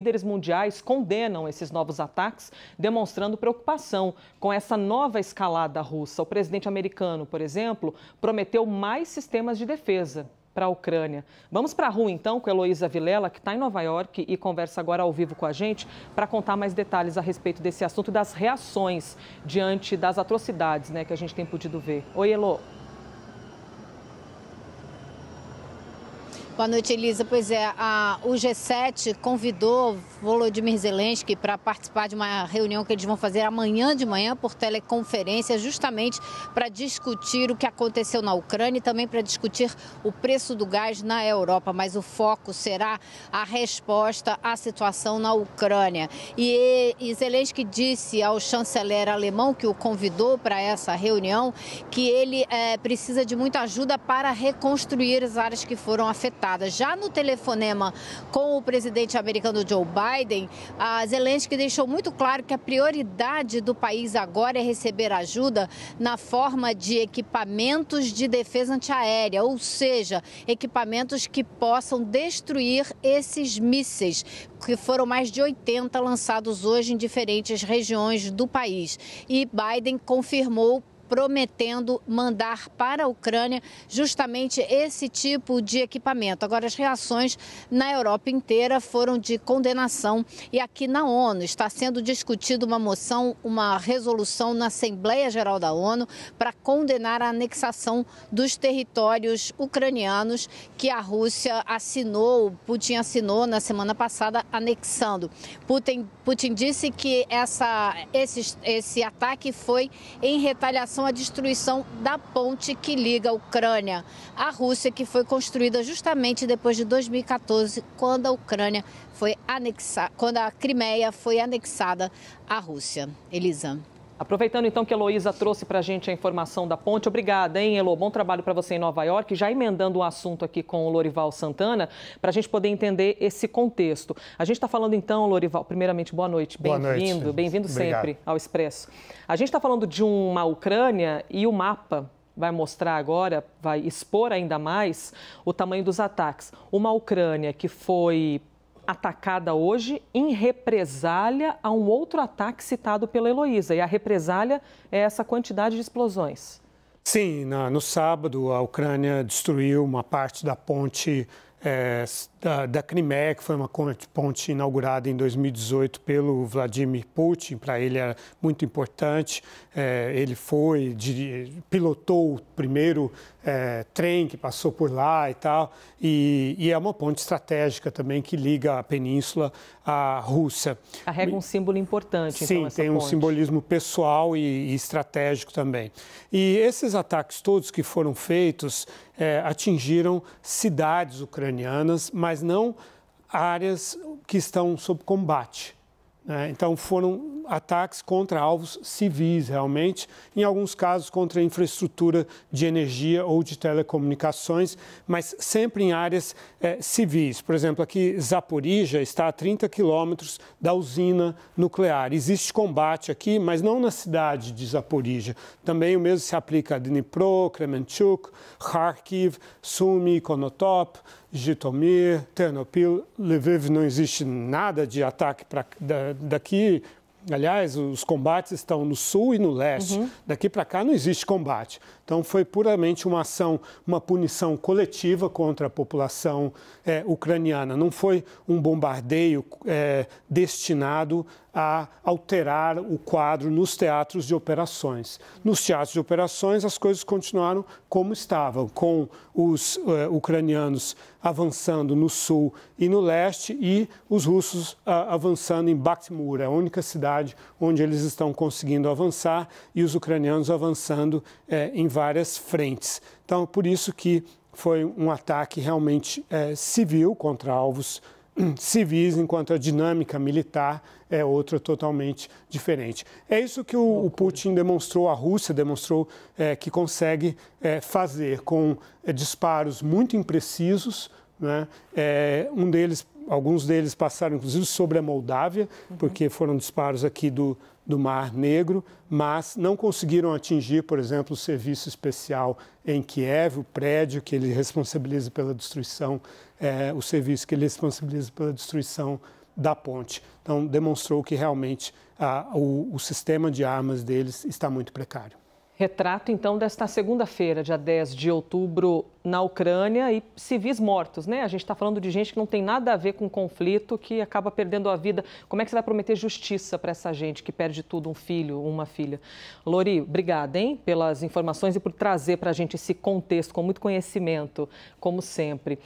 líderes mundiais condenam esses novos ataques, demonstrando preocupação com essa nova escalada russa. O presidente americano, por exemplo, prometeu mais sistemas de defesa para a Ucrânia. Vamos para a rua então com Heloísa Vilela, que está em Nova York e conversa agora ao vivo com a gente para contar mais detalhes a respeito desse assunto e das reações diante das atrocidades né, que a gente tem podido ver. Oi, Elo. Boa noite, Elisa. Pois é, a, o G7 convidou Volodymyr Zelensky para participar de uma reunião que eles vão fazer amanhã de manhã por teleconferência, justamente para discutir o que aconteceu na Ucrânia e também para discutir o preço do gás na Europa. Mas o foco será a resposta à situação na Ucrânia. E, e Zelensky disse ao chanceler alemão que o convidou para essa reunião que ele é, precisa de muita ajuda para reconstruir as áreas que foram afetadas. Já no telefonema com o presidente americano Joe Biden, a Zelensky deixou muito claro que a prioridade do país agora é receber ajuda na forma de equipamentos de defesa antiaérea, ou seja, equipamentos que possam destruir esses mísseis, que foram mais de 80 lançados hoje em diferentes regiões do país. E Biden confirmou prometendo mandar para a Ucrânia justamente esse tipo de equipamento. Agora, as reações na Europa inteira foram de condenação e aqui na ONU está sendo discutida uma moção, uma resolução na Assembleia Geral da ONU para condenar a anexação dos territórios ucranianos que a Rússia assinou, Putin assinou na semana passada, anexando. Putin, Putin disse que essa, esse, esse ataque foi em retaliação relação à destruição da ponte que liga a Ucrânia à Rússia, que foi construída justamente depois de 2014, quando a Ucrânia foi anexada, quando a Crimeia foi anexada à Rússia. Elisa. Aproveitando então que a Heloísa trouxe para a gente a informação da ponte, obrigada, hein, Elo? Bom trabalho para você em Nova York. Já emendando o um assunto aqui com o Lorival Santana, para a gente poder entender esse contexto. A gente está falando então, Lorival, primeiramente, boa noite. Bem-vindo, bem-vindo sempre ao Expresso. A gente está falando de uma Ucrânia e o mapa vai mostrar agora, vai expor ainda mais o tamanho dos ataques. Uma Ucrânia que foi atacada hoje em represália a um outro ataque citado pela Heloísa. E a represália é essa quantidade de explosões. Sim, no sábado a Ucrânia destruiu uma parte da ponte é, da, da Crimeia, que foi uma ponte inaugurada em 2018 pelo Vladimir Putin, para ele era muito importante. É, ele foi, de, pilotou o primeiro é, trem que passou por lá e tal, e, e, é uma ponte estratégica também que liga a península à Rússia. Carrega um símbolo importante, então, Sim, então, tem ponte. um simbolismo pessoal e, e estratégico também. E esses ataques todos que foram feitos é, atingiram cidades ucranianas, mas mas não áreas que estão sob combate. Né? Então, foram ataques contra alvos civis, realmente, em alguns casos contra infraestrutura de energia ou de telecomunicações, mas sempre em áreas eh, civis. Por exemplo, aqui Zaporija está a 30 quilômetros da usina nuclear. Existe combate aqui, mas não na cidade de Zaporija. Também o mesmo se aplica a Dnipro, Kremenchuk, Kharkiv, Sumy, Konotop, Jitomir, Ternopil, Lviv, não existe nada de ataque pra, da, daqui, Aliás, os combates estão no sul e no leste. Uhum. Daqui para cá não existe combate. Então foi puramente uma ação, uma punição coletiva contra a população é, ucraniana. Não foi um bombardeio é, destinado a alterar o quadro nos teatros de operações. Nos teatros de operações, as coisas continuaram como estavam, com os uh, ucranianos avançando no sul e no leste e os russos uh, avançando em Bakhmut, a única cidade onde eles estão conseguindo avançar e os ucranianos avançando é, em várias frentes. Então, por isso que foi um ataque realmente é, civil contra alvos hum, civis, enquanto a dinâmica militar é outra totalmente diferente. É isso que o, o Putin demonstrou, a Rússia demonstrou é, que consegue é, fazer com é, disparos muito imprecisos. Né? É, um deles alguns deles passaram, inclusive, sobre a Moldávia, uhum. porque foram disparos aqui do, do Mar Negro, mas não conseguiram atingir, por exemplo, o serviço especial em Kiev, o prédio que ele responsabiliza pela destruição, é, o serviço que ele responsabiliza pela destruição da ponte. Então, demonstrou que realmente a, o, o sistema de armas deles está muito precário. Retrato, então, desta segunda-feira, dia 10 de outubro, na Ucrânia e civis mortos, né? A gente está falando de gente que não tem nada a ver com o conflito, que acaba perdendo a vida. Como é que você vai prometer justiça para essa gente que perde tudo, um filho, uma filha? Lori, obrigada, hein, pelas informações e por trazer para a gente esse contexto com muito conhecimento, como sempre.